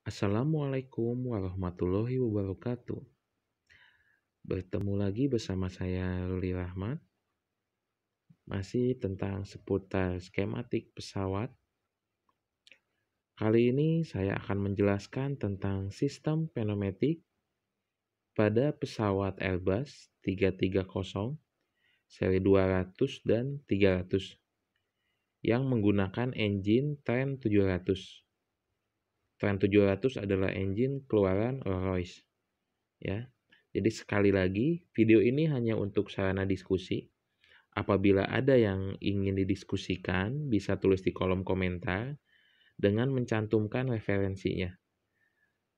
Assalamualaikum warahmatullahi wabarakatuh. Bertemu lagi bersama saya Ruli Rahmat. Masih tentang seputar skematik pesawat. Kali ini saya akan menjelaskan tentang sistem pneumatik pada pesawat Airbus 330 seri 200 dan 300 yang menggunakan engine Trent 700. Trend 700 adalah engine keluaran Rolls-Royce. Ya. Jadi sekali lagi, video ini hanya untuk sarana diskusi. Apabila ada yang ingin didiskusikan, bisa tulis di kolom komentar dengan mencantumkan referensinya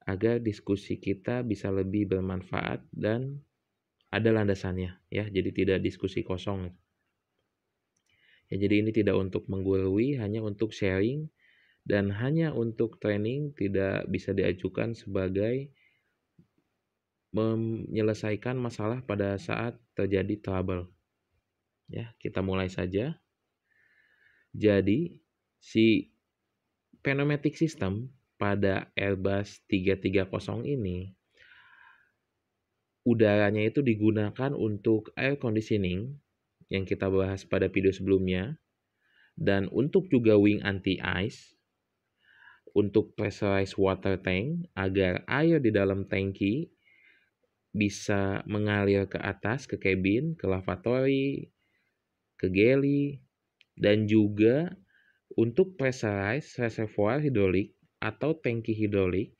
agar diskusi kita bisa lebih bermanfaat dan ada landasannya ya jadi tidak diskusi kosong ya jadi ini tidak untuk menggurui hanya untuk sharing dan hanya untuk training tidak bisa diajukan sebagai menyelesaikan masalah pada saat terjadi trouble. Ya, kita mulai saja. Jadi, si pneumatic system pada Airbus 330 ini udaranya itu digunakan untuk air conditioning yang kita bahas pada video sebelumnya dan untuk juga wing anti ice untuk pressurized water tank agar air di dalam tangki bisa mengalir ke atas, ke cabin, ke lavatory, ke galley dan juga untuk pressurized reservoir hidrolik atau tangki hidrolik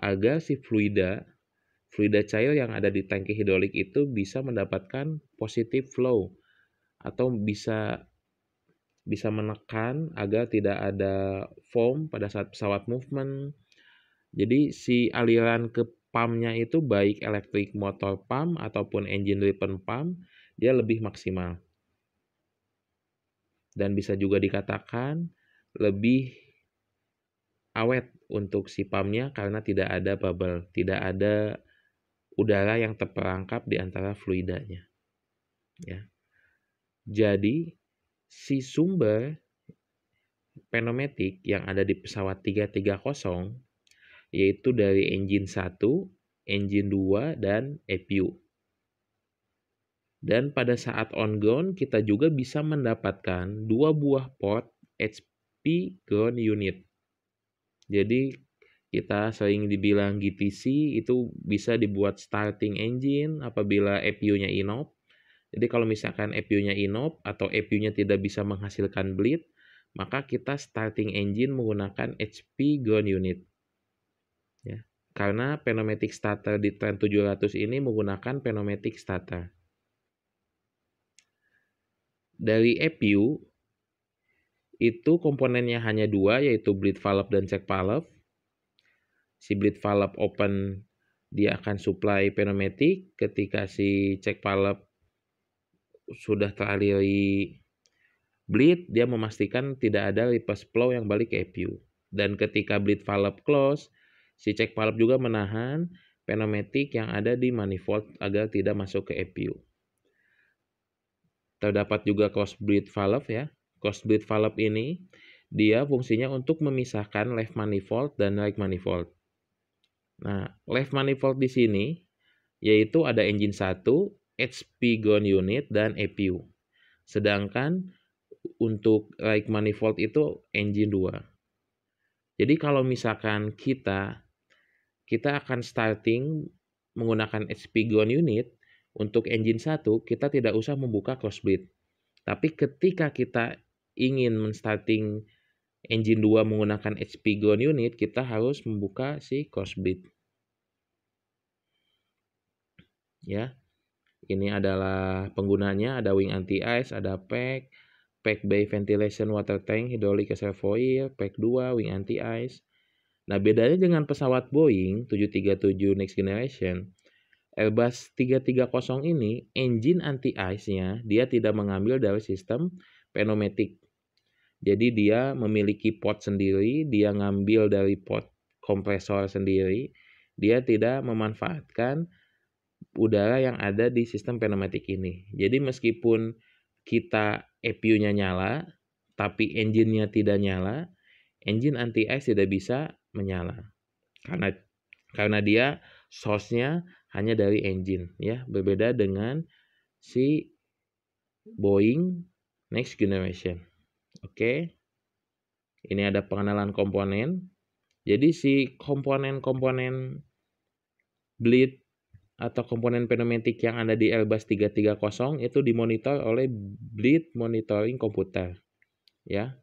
agar si fluida fluida cair yang ada di tangki hidrolik itu bisa mendapatkan positive flow atau bisa bisa menekan agar tidak ada foam pada saat pesawat movement. Jadi si aliran ke pumpnya itu baik elektrik motor pump ataupun engine driven pump dia lebih maksimal. Dan bisa juga dikatakan lebih awet untuk si pumpnya karena tidak ada bubble, tidak ada udara yang terperangkap di antara fluidanya. Ya. Jadi si sumber penometik yang ada di pesawat 330 yaitu dari engine 1, engine 2, dan EPU. Dan pada saat on ground kita juga bisa mendapatkan dua buah port HP ground unit. Jadi kita sering dibilang GTC itu bisa dibuat starting engine apabila EPU-nya inop jadi kalau misalkan EPU-nya inop atau EPU-nya tidak bisa menghasilkan bleed, maka kita starting engine menggunakan HP ground unit. Ya, karena pneumatic starter di Trend 700 ini menggunakan pneumatic starter. Dari EPU, itu komponennya hanya dua, yaitu bleed valve dan check valve. Si bleed valve open, dia akan supply pneumatic. Ketika si check valve sudah teraliri bleed, dia memastikan tidak ada reverse flow yang balik ke EPU. Dan ketika bleed valve close, si check valve juga menahan pneumatic yang ada di manifold agar tidak masuk ke EPU. Terdapat juga cross bleed valve ya. Cross bleed valve ini dia fungsinya untuk memisahkan left manifold dan right manifold. Nah, left manifold di sini yaitu ada engine 1, hp unit dan APU. Sedangkan untuk like manifold itu engine 2. Jadi kalau misalkan kita kita akan starting menggunakan hp unit untuk engine 1 kita tidak usah membuka cross bleed. Tapi ketika kita ingin menstarting engine 2 menggunakan HP gun unit, kita harus membuka si bleed. Ya. Ini adalah penggunanya, ada wing anti-ice, ada pack, pack bay ventilation water tank, hidrolik reservoir, pack 2, wing anti-ice. Nah, bedanya dengan pesawat Boeing 737 Next Generation, Airbus 330 ini engine anti-ice-nya dia tidak mengambil dari sistem pneumatic, Jadi dia memiliki pot sendiri, dia ngambil dari pot kompresor sendiri, dia tidak memanfaatkan udara yang ada di sistem pneumatik ini. Jadi meskipun kita EPU-nya nyala, tapi engine-nya tidak nyala, engine anti ice tidak bisa menyala. Karena karena dia source-nya hanya dari engine ya, berbeda dengan si Boeing Next Generation. Oke. Okay. Ini ada pengenalan komponen. Jadi si komponen-komponen bleed atau komponen pneumatik yang ada di Elbas 330 itu dimonitor oleh bleed monitoring komputer. Ya.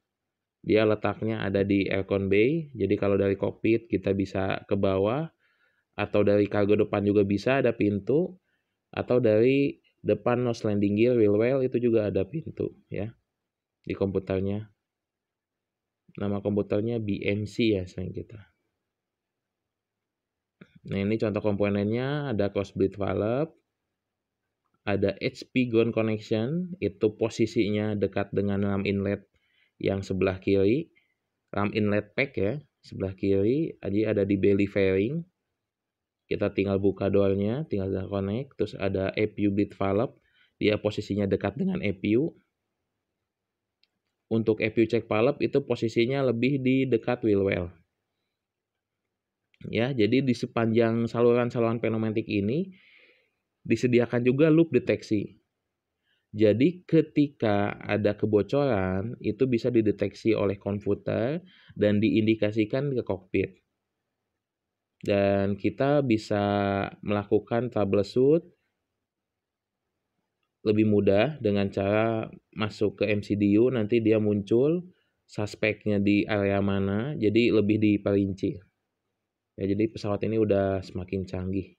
Dia letaknya ada di aircon bay. Jadi kalau dari kokpit kita bisa ke bawah atau dari kargo depan juga bisa ada pintu atau dari depan nose landing gear wheel well itu juga ada pintu ya di komputernya. Nama komputernya BMC ya sayang kita. Nah ini contoh komponennya ada close bleed valve, ada HP ground connection, itu posisinya dekat dengan ram inlet yang sebelah kiri, ram inlet pack ya, sebelah kiri, jadi ada di belly fairing. Kita tinggal buka doornya, tinggal connect, terus ada APU bleed valve, dia posisinya dekat dengan APU. Untuk APU check valve itu posisinya lebih di dekat wheel well. Ya, jadi di sepanjang saluran-saluran pneumatik ini disediakan juga loop deteksi. Jadi ketika ada kebocoran itu bisa dideteksi oleh komputer dan diindikasikan ke kokpit. Dan kita bisa melakukan troubleshoot lebih mudah dengan cara masuk ke MCDU nanti dia muncul suspeknya di area mana jadi lebih diperinci ya jadi pesawat ini udah semakin canggih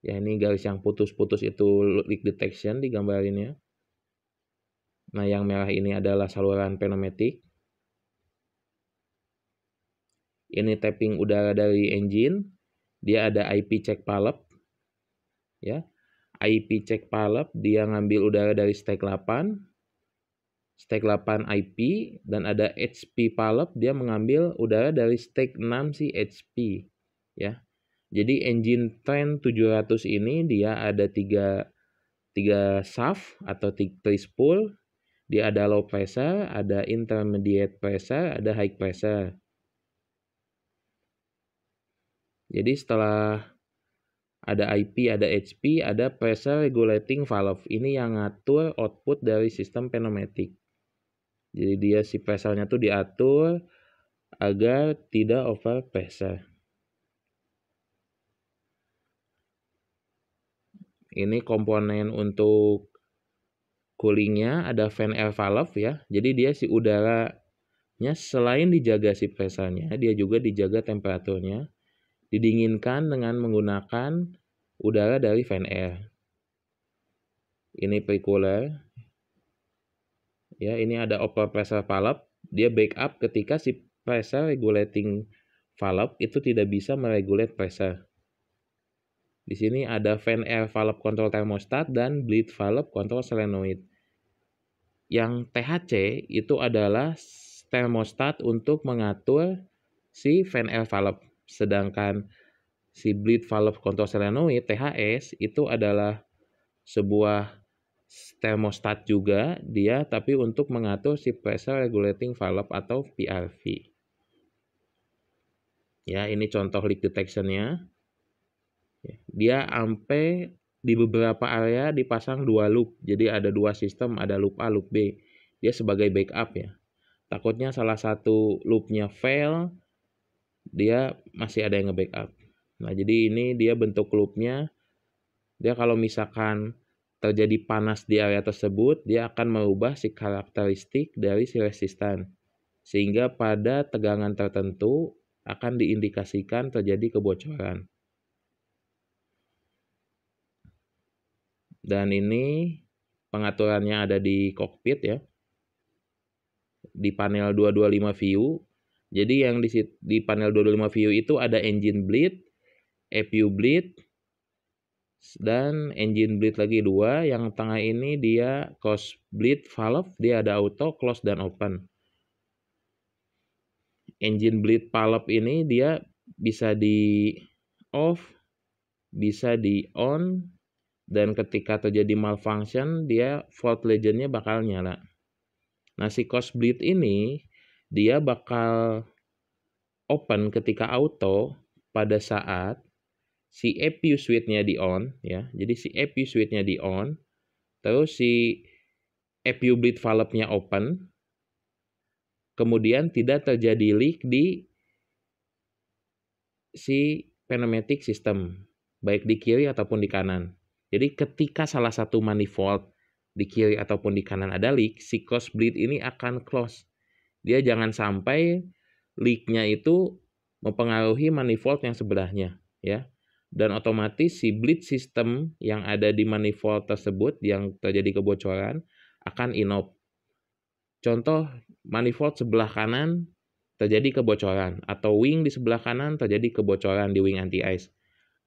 ya ini garis yang putus-putus itu leak detection di ya nah yang merah ini adalah saluran pneumatic ini tapping udara dari engine dia ada IP check palep ya IP check palep dia ngambil udara dari stek 8 stek 8 IP dan ada HP Palop dia mengambil udara dari stek 6 si HP ya. Jadi engine Trend 700 ini dia ada 3 3 shaft atau 3 spool, dia ada low pressure, ada intermediate pressure, ada high pressure. Jadi setelah ada IP, ada HP, ada pressure regulating valve. Ini yang ngatur output dari sistem pneumatic. Jadi dia si pressure-nya tuh diatur agar tidak over pressure. Ini komponen untuk coolingnya ada fan air valve ya. Jadi dia si udaranya selain dijaga si nya dia juga dijaga temperaturnya. Didinginkan dengan menggunakan udara dari fan air. Ini pre cooler ya ini ada upper pressure valve dia backup ketika si pressure regulating valve itu tidak bisa meregulate pressure di sini ada fan air valve control thermostat dan bleed valve control solenoid yang THC itu adalah thermostat untuk mengatur si fan air valve sedangkan si bleed valve control solenoid THS itu adalah sebuah thermostat juga dia tapi untuk mengatur si pressure regulating valve atau PRV. Ya, ini contoh leak detectionnya ya, Dia ampe di beberapa area dipasang dua loop. Jadi ada dua sistem, ada loop A, loop B. Dia sebagai backup ya. Takutnya salah satu loopnya fail, dia masih ada yang nge-backup. Nah, jadi ini dia bentuk loopnya. Dia kalau misalkan jadi panas di area tersebut, dia akan mengubah si karakteristik dari si resistan. Sehingga pada tegangan tertentu akan diindikasikan terjadi kebocoran. Dan ini pengaturannya ada di kokpit ya. Di panel 225 view. Jadi yang di, di panel 225 view itu ada engine bleed, EPU bleed, dan engine bleed lagi dua yang tengah ini dia cost bleed valve dia ada auto close dan open engine bleed valve ini dia bisa di off bisa di on dan ketika terjadi malfunction dia fault legendnya bakal nyala nah si cost bleed ini dia bakal open ketika auto pada saat si APU switch-nya di on ya. Jadi si APU switch-nya di on, terus si APU bleed valve-nya open. Kemudian tidak terjadi leak di si pneumatic system, baik di kiri ataupun di kanan. Jadi ketika salah satu manifold di kiri ataupun di kanan ada leak, si cross bleed ini akan close. Dia jangan sampai leaknya itu mempengaruhi manifold yang sebelahnya, ya dan otomatis si bleed system yang ada di manifold tersebut yang terjadi kebocoran akan inop. Contoh manifold sebelah kanan terjadi kebocoran atau wing di sebelah kanan terjadi kebocoran di wing anti ice.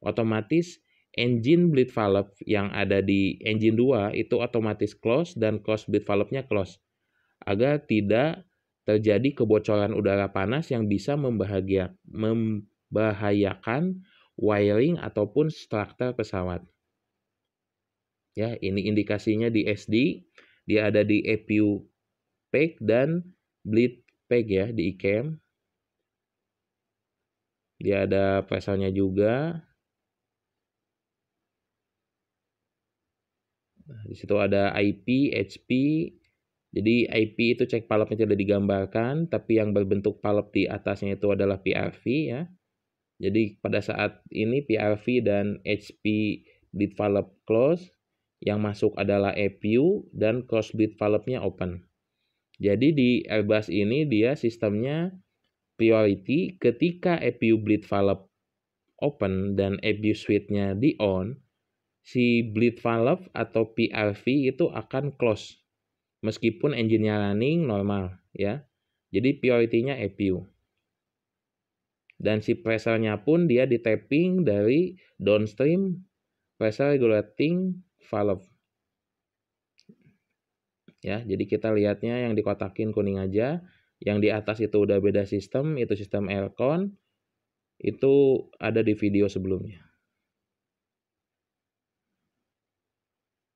Otomatis engine bleed valve yang ada di engine 2 itu otomatis close dan close bleed valve-nya close agar tidak terjadi kebocoran udara panas yang bisa membahayakan wiring ataupun struktur pesawat. Ya, ini indikasinya di SD, dia ada di EPU PEG dan bleed PEG ya di ICAM. Dia ada pasalnya juga. Nah, di situ ada IP, HP. Jadi IP itu cek palapnya tidak digambarkan, tapi yang berbentuk palap di atasnya itu adalah PRV ya. Jadi pada saat ini PRV dan HP valve close, yang masuk adalah EPU dan close bit valve-nya open. Jadi di Airbus ini dia sistemnya priority ketika EPU bleed valve open dan EPU switch-nya di on, si bleed valve atau PRV itu akan close meskipun engine-nya running normal ya. Jadi priority-nya EPU dan si pressernya pun dia di tapping dari downstream pressure regulating valve. Ya, jadi kita lihatnya yang dikotakin kuning aja, yang di atas itu udah beda sistem, itu sistem aircon, itu ada di video sebelumnya.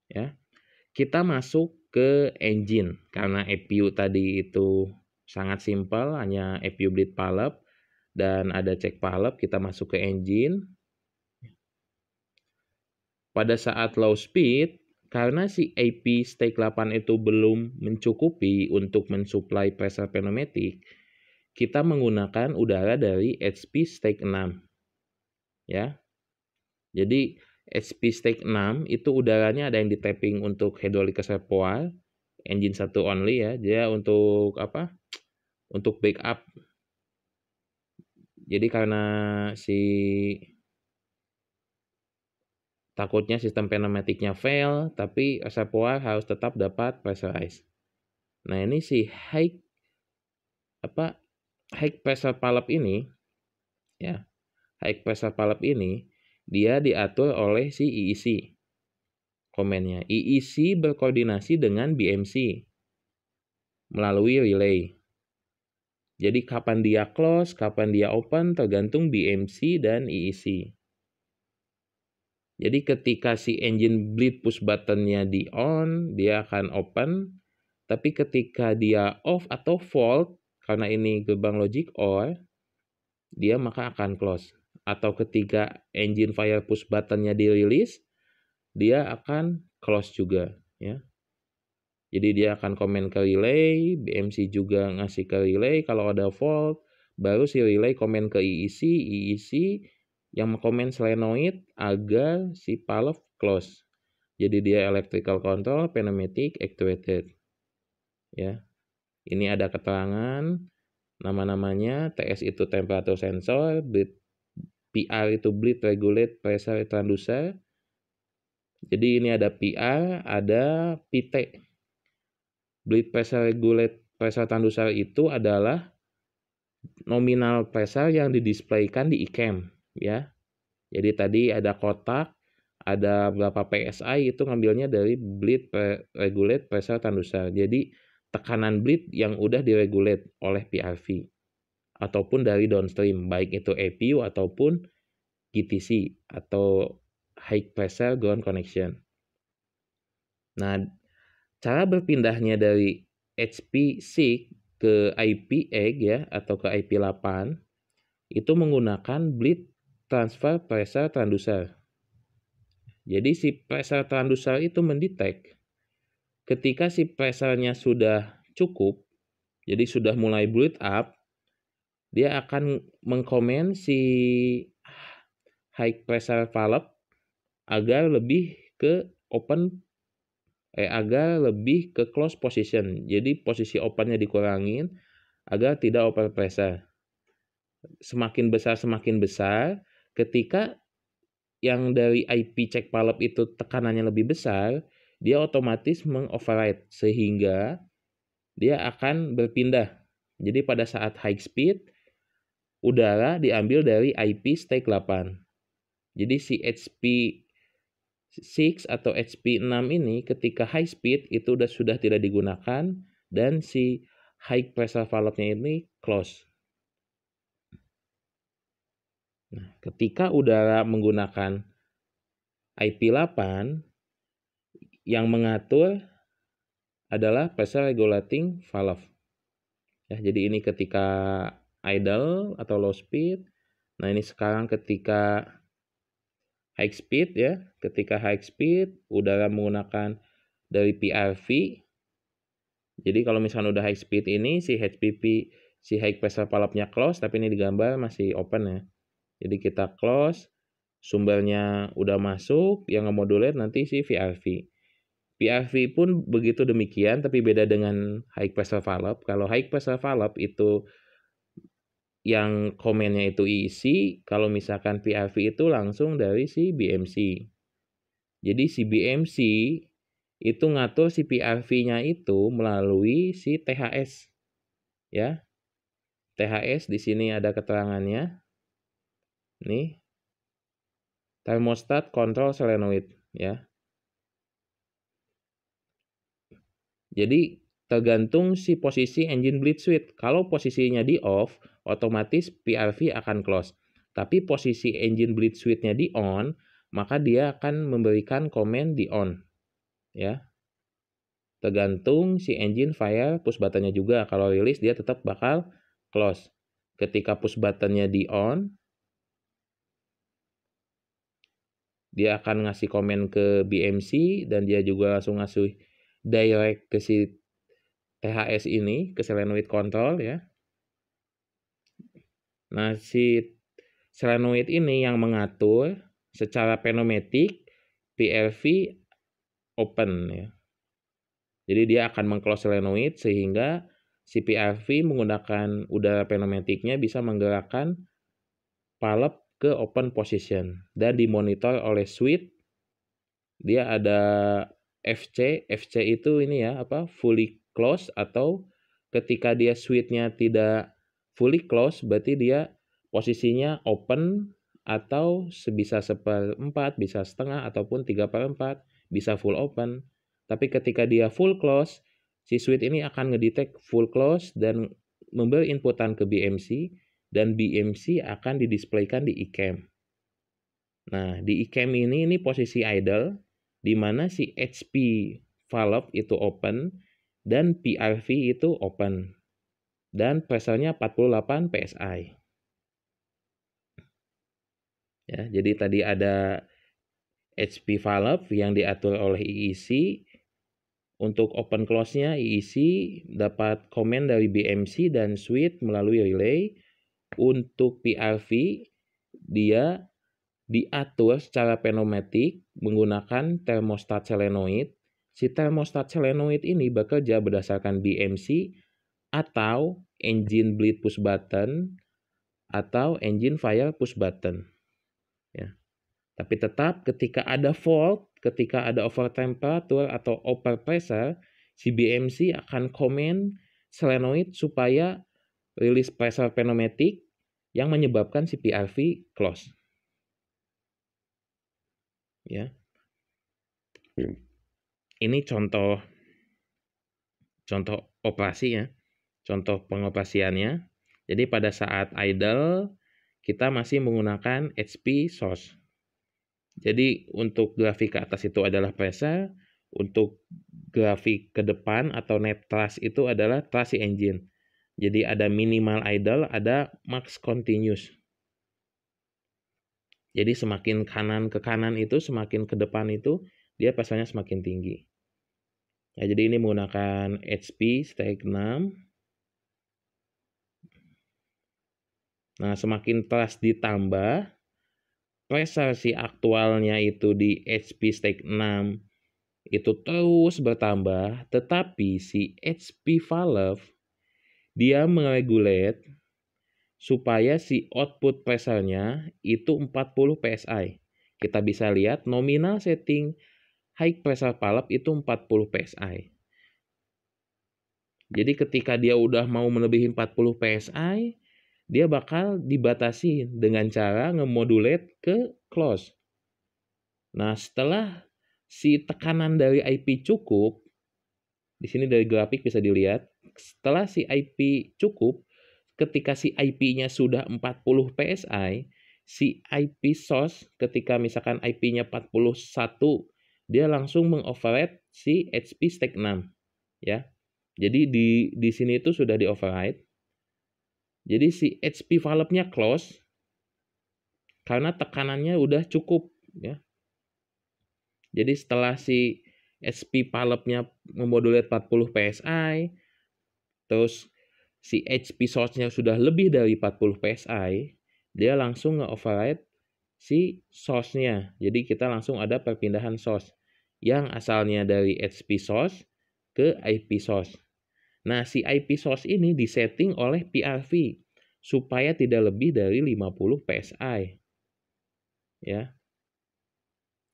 Ya. Kita masuk ke engine karena EPU tadi itu sangat simpel, hanya EPU bleed valve dan ada cek palep, kita masuk ke engine. Pada saat low speed, karena si AP stake 8 itu belum mencukupi untuk mensuplai pressure pneumatic, kita menggunakan udara dari HP stake 6. Ya. Jadi HP stake 6 itu udaranya ada yang di tapping untuk hydraulic reservoir, engine 1 only ya. Dia untuk apa? Untuk backup jadi karena si takutnya sistem pneumatiknya fail tapi reservoir harus tetap dapat pressurize nah ini si high apa high pressure palap ini ya high pressure palap ini dia diatur oleh si EEC komennya EEC berkoordinasi dengan BMC melalui relay jadi kapan dia close, kapan dia open tergantung BMC dan EEC. Jadi ketika si engine bleed push buttonnya di on, dia akan open. Tapi ketika dia off atau fault, karena ini gerbang logic OR, dia maka akan close. Atau ketika engine fire push buttonnya dirilis, dia akan close juga. Ya. Jadi dia akan komen ke relay, BMC juga ngasih ke relay kalau ada fault, baru si relay komen ke IEC, IEC yang komen selenoid agar si valve close. Jadi dia electrical control, pneumatic, actuated. Ya. Ini ada keterangan nama-namanya, TS itu temperature sensor, bleed, PR itu bleed regulate pressure transducer. Jadi ini ada PR, ada PT Beli pressure regulate pressure tandusel itu adalah nominal pressure yang didisplaykan di iCam ya. Jadi tadi ada kotak, ada berapa PSI itu ngambilnya dari blit pre regulate pressure tandusel. Jadi tekanan blit yang udah diregulate oleh PRV ataupun dari downstream baik itu APU ataupun GTC atau high pressure ground connection. Nah, cara berpindahnya dari HPSeq ke IPX ya atau ke IP8 itu menggunakan bleed transfer pressure transducer. Jadi si pressure transducer itu mendetek ketika si pressure-nya sudah cukup, jadi sudah mulai bleed up, dia akan mengkomen si high pressure valve agar lebih ke open eh, agar lebih ke close position. Jadi posisi opennya dikurangin agar tidak over pressure. Semakin besar semakin besar ketika yang dari IP check valve itu tekanannya lebih besar, dia otomatis mengoverride sehingga dia akan berpindah. Jadi pada saat high speed udara diambil dari IP stake 8. Jadi si HP 6 atau HP 6 ini ketika high speed itu udah sudah tidak digunakan dan si high pressure valve-nya ini close. Nah, ketika udara menggunakan IP8 yang mengatur adalah pressure regulating valve. Ya, jadi ini ketika idle atau low speed. Nah, ini sekarang ketika high speed ya. Ketika high speed udara menggunakan dari PRV. Jadi kalau misalnya udah high speed ini si HPP si high pressure palapnya close tapi ini digambar masih open ya. Jadi kita close sumbernya udah masuk yang ngemodulate nanti si VRV. PRV pun begitu demikian tapi beda dengan high pressure valve. Kalau high pressure valve itu yang komennya itu isi, kalau misalkan PIV itu langsung dari si BMC. Jadi si BMC itu ngatur si piv nya itu melalui si THS. Ya. THS di sini ada keterangannya. Nih. Thermostat control solenoid ya. Jadi tergantung si posisi engine bleed switch. Kalau posisinya di off, otomatis PRV akan close. Tapi posisi engine bleed switch-nya di on, maka dia akan memberikan komen di on. Ya. Tergantung si engine fire push button-nya juga. Kalau rilis dia tetap bakal close. Ketika push button-nya di on, dia akan ngasih komen ke BMC dan dia juga langsung ngasih direct ke si THS ini ke selenoid kontrol ya. Nah, si selenoid ini yang mengatur secara penometik PLV open ya. Jadi dia akan mengclose selenoid sehingga si PLV menggunakan udara penometiknya bisa menggerakkan palep ke open position dan dimonitor oleh switch. Dia ada FC, FC itu ini ya apa? Fully close atau ketika dia switchnya tidak fully close berarti dia posisinya open atau sebisa seperempat, bisa setengah, ataupun tiga per bisa full open. Tapi ketika dia full close, si switch ini akan ngedetect full close dan memberi inputan ke BMC, dan BMC akan didisplaykan di iCam. Nah, di iCam ini, ini posisi idle, di mana si HP valve itu open, dan PRV itu open dan pressure-nya pressure-nya 48 psi. Ya, jadi tadi ada HP valve yang diatur oleh IEC. Untuk open close-nya IEC dapat komen dari BMC dan switch melalui relay. Untuk PRV dia diatur secara pneumatik menggunakan termostat selenoid Si termostat selenoid ini bekerja berdasarkan BMC atau engine bleed push button atau engine fire push button. Ya. Tapi tetap ketika ada fault, ketika ada over temperature atau over pressure, si BMC akan komen selenoid supaya rilis pressure pneumatic yang menyebabkan si PRV close. Ya. Yeah. Hmm ini contoh contoh operasi ya, contoh pengoperasiannya. Jadi pada saat idle kita masih menggunakan HP source. Jadi untuk grafik ke atas itu adalah pressure, untuk grafik ke depan atau net thrust itu adalah thrust engine. Jadi ada minimal idle, ada max continuous. Jadi semakin kanan ke kanan itu, semakin ke depan itu, dia pressure semakin tinggi. Nah, jadi ini menggunakan HP Stack 6. Nah, semakin trust ditambah, prestasi aktualnya itu di HP Stack 6 itu terus bertambah, tetapi si HP Valve dia meregulate supaya si output pressure-nya itu 40 PSI. Kita bisa lihat nominal setting high pressure palap itu 40 PSI. Jadi ketika dia udah mau melebihi 40 PSI, dia bakal dibatasi dengan cara ngemodulate ke close. Nah, setelah si tekanan dari IP cukup, di sini dari grafik bisa dilihat, setelah si IP cukup, ketika si IP-nya sudah 40 PSI, si IP source ketika misalkan IP-nya 41 dia langsung mengoverride si HP stack 6 ya. Jadi di di sini itu sudah di override. Jadi si HP valve-nya close karena tekanannya udah cukup ya. Jadi setelah si HP valve-nya memodulate 40 PSI terus si HP source-nya sudah lebih dari 40 PSI, dia langsung nge-override si source-nya. Jadi kita langsung ada perpindahan source yang asalnya dari HP source ke IP source. Nah, si IP source ini disetting oleh PRV supaya tidak lebih dari 50 PSI. Ya.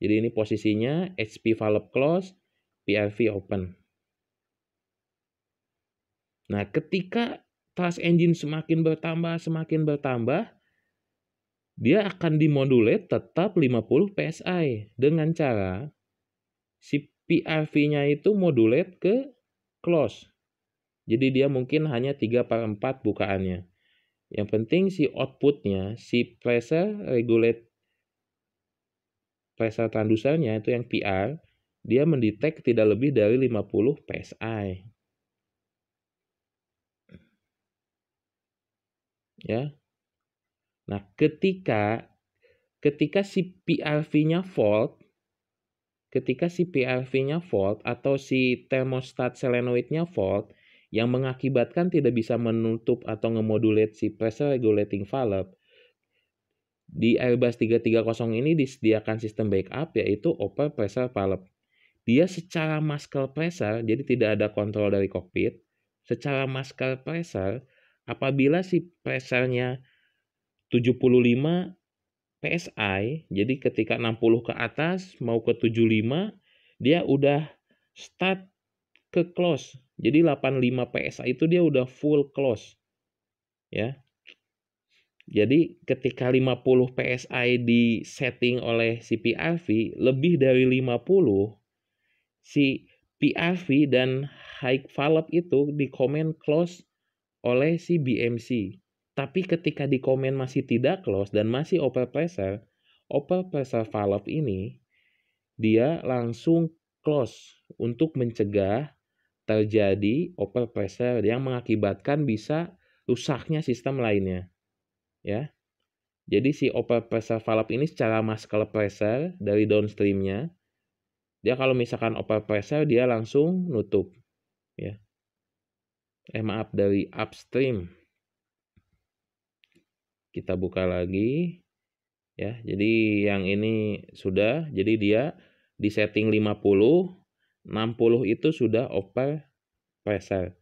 Jadi ini posisinya HP valve close, PRV open. Nah, ketika task engine semakin bertambah, semakin bertambah, dia akan dimodulate tetap 50 PSI dengan cara si PRV-nya itu modulate ke close. Jadi dia mungkin hanya 3 per 4 bukaannya. Yang penting si outputnya, si pressure regulate pressure transducernya itu yang PR, dia mendetek tidak lebih dari 50 PSI. Ya. Nah, ketika ketika si PRV-nya fault ketika si plv nya fault atau si termostat selenoidnya fault yang mengakibatkan tidak bisa menutup atau ngemodulate si pressure regulating valve. Di Airbus 330 ini disediakan sistem backup yaitu open pressure valve. Dia secara masker pressure, jadi tidak ada kontrol dari kokpit. Secara masker pressure, apabila si pressure-nya 75 PSI, jadi ketika 60 ke atas mau ke 75, dia udah start ke close. Jadi 85 PSI itu dia udah full close. Ya. Jadi ketika 50 PSI di setting oleh si PRV, lebih dari 50 si PRV dan high valve itu di komen close oleh si BMC. Tapi ketika di komen masih tidak close dan masih open pressure, open pressure valve ini dia langsung close untuk mencegah terjadi open pressure yang mengakibatkan bisa rusaknya sistem lainnya. Ya. Jadi si open pressure valve ini secara muscle pressure dari downstreamnya, dia kalau misalkan open pressure dia langsung nutup. Ya. Eh maaf dari upstream kita buka lagi ya jadi yang ini sudah jadi dia di setting 50 60 itu sudah open pressure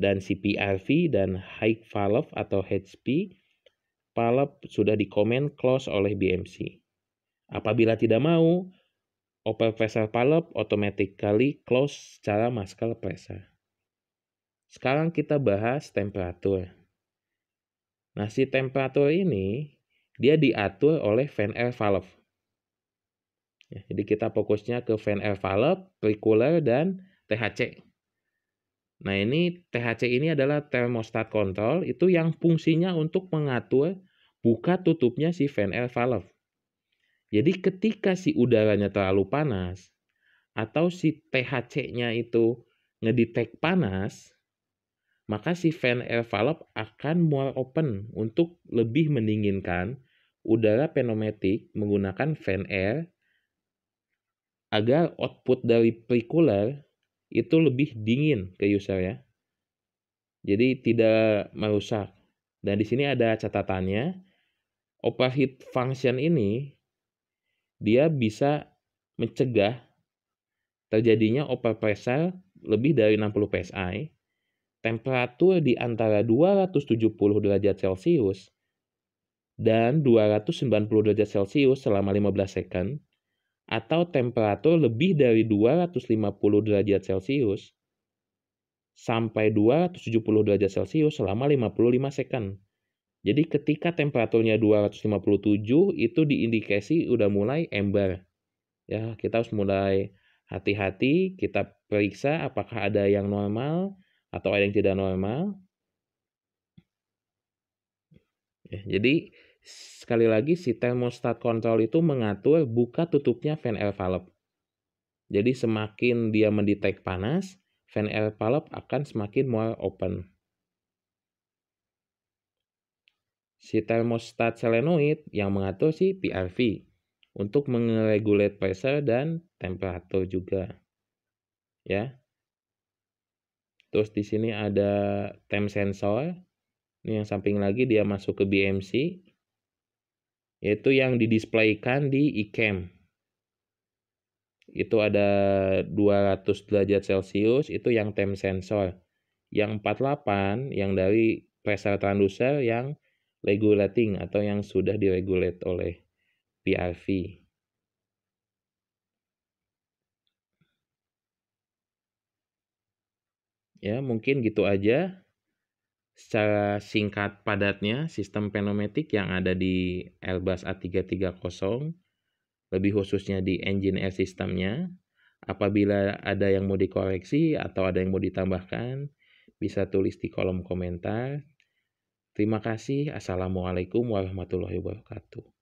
dan CPRV dan high valve atau HP valve sudah dikomen close oleh BMC apabila tidak mau open pressure valve automatically close secara maskal pressure sekarang kita bahas temperatur Nah, si temperatur ini dia diatur oleh fan Air valve. Ya, jadi kita fokusnya ke fan Air valve, Precooler, dan THC. Nah, ini THC ini adalah thermostat control, itu yang fungsinya untuk mengatur buka tutupnya si fan Air valve. Jadi ketika si udaranya terlalu panas atau si THC-nya itu ngedetek panas, maka si fan air valve akan more open untuk lebih mendinginkan udara pneumatic menggunakan fan air agar output dari pre-cooler itu lebih dingin ke user ya. Jadi tidak merusak. Dan di sini ada catatannya, overheat function ini dia bisa mencegah terjadinya overpressure lebih dari 60 psi temperatur di antara 270 derajat Celcius dan 290 derajat Celcius selama 15 second atau temperatur lebih dari 250 derajat Celcius sampai 270 derajat Celcius selama 55 second. Jadi ketika temperaturnya 257 itu diindikasi udah mulai ember. Ya, kita harus mulai hati-hati, kita periksa apakah ada yang normal, atau ada yang tidak normal. Ya, jadi sekali lagi si thermostat kontrol itu mengatur buka tutupnya fan air valve. Jadi semakin dia mendetek panas, fan air valve akan semakin more open. Si termostat selenoid yang mengatur si PRV untuk mengregulate pressure dan temperatur juga. Ya. Terus di sini ada time sensor. Ini yang samping lagi dia masuk ke BMC. Yaitu yang didisplaykan di iCam. Itu ada 200 derajat Celcius, itu yang time sensor. Yang 48 yang dari pressure transducer yang regulating atau yang sudah diregulate oleh PRV. Ya, mungkin gitu aja secara singkat padatnya sistem pneumatik yang ada di Airbus A330 lebih khususnya di engine air sistemnya. Apabila ada yang mau dikoreksi atau ada yang mau ditambahkan, bisa tulis di kolom komentar. Terima kasih. Assalamualaikum warahmatullahi wabarakatuh.